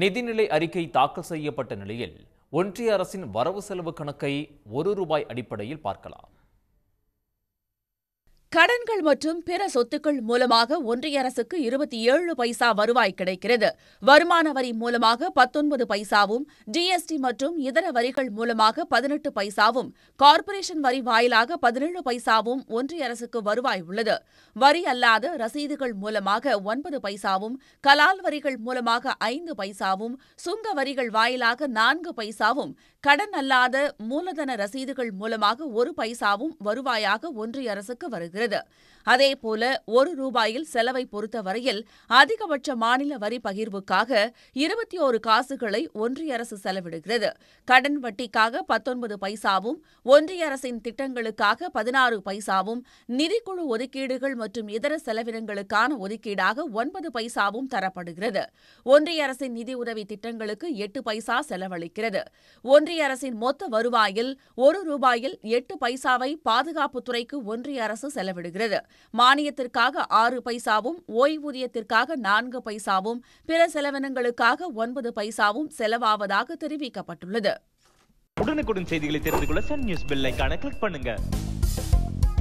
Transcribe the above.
நிதிநிலை அறிக்கை தாக்கல் செய்யப்பட்ட நிலையில் ஒன்றிய அரசின் வரவு செலவு கணக்கை ஒரு ரூபாய் அடிப்படையில் பார்க்கலாம் கடன்கள் மற்றும் பிற சொத்துக்கள் மூலமாக ஒன்றிய அரசுக்கு இருபத்தி ஏழு பைசா வருவாய் கிடைக்கிறது வருமான வரி மூலமாக பத்தொன்பது பைசாவும் ஜிஎஸ்டி மற்றும் இதர வரிகள் மூலமாக பதினெட்டு பைசாவும் கார்ப்பரேஷன் வரி வாயிலாக பதினேழு பைசாவும் ஒன்றிய அரசுக்கு வருவாய் உள்ளது வரி அல்லாத ரசீதுகள் மூலமாக ஒன்பது பைசாவும் கலால் வரிகள் மூலமாக ஐந்து பைசாவும் சுங்க வரிகள் வாயிலாக நான்கு பைசாவும் கடன் அல்லாத மூலதன ரசீதுகள் மூலமாக ஒரு பைசாவும் வருவாயாக ஒன்றிய அரசுக்கு வருகிறது வழங்கப்படுகிறது அதேபோல ஒரு ரூபாயில் செலவை பொறுத்தவரையில் அதிகபட்ச மாநில வரி பகிர்வுக்காக இருபத்தி ஒரு காசுகளை ஒன்றிய அரசு செலவிடுகிறது கடன் வட்டிக்காக பத்தொன்பது பைசாவும் ஒன்றிய அரசின் திட்டங்களுக்காக பதினாறு பைசாவும் நிதிக்குழு ஒதுக்கீடுகள் மற்றும் இதர செலவினங்களுக்கான ஒதுக்கீடாக ஒன்பது பைசாவும் தரப்படுகிறது ஒன்றிய அரசின் நிதியுதவி திட்டங்களுக்கு எட்டு பைசா செலவழிக்கிறது ஒன்றிய அரசின் மொத்த வருவாயில் ஒரு ரூபாயில் எட்டு பைசாவை பாதுகாப்புத்துறைக்கு ஒன்றிய அரசு செலவு செலவிடுகிறது மானியத்திற்காக ஆறு பைசாவும் ஓய்வூதியத்திற்காக நான்கு பைசாவும் பிற செலவினங்களுக்காக ஒன்பது பைசாவும் செலவாவதாக தெரிவிக்கப்பட்டுள்ளது உடனுக்குடன் செய்திகளை தெரிந்து கொள்ள சன் நியூஸ் கிளிக் பண்ணுங்க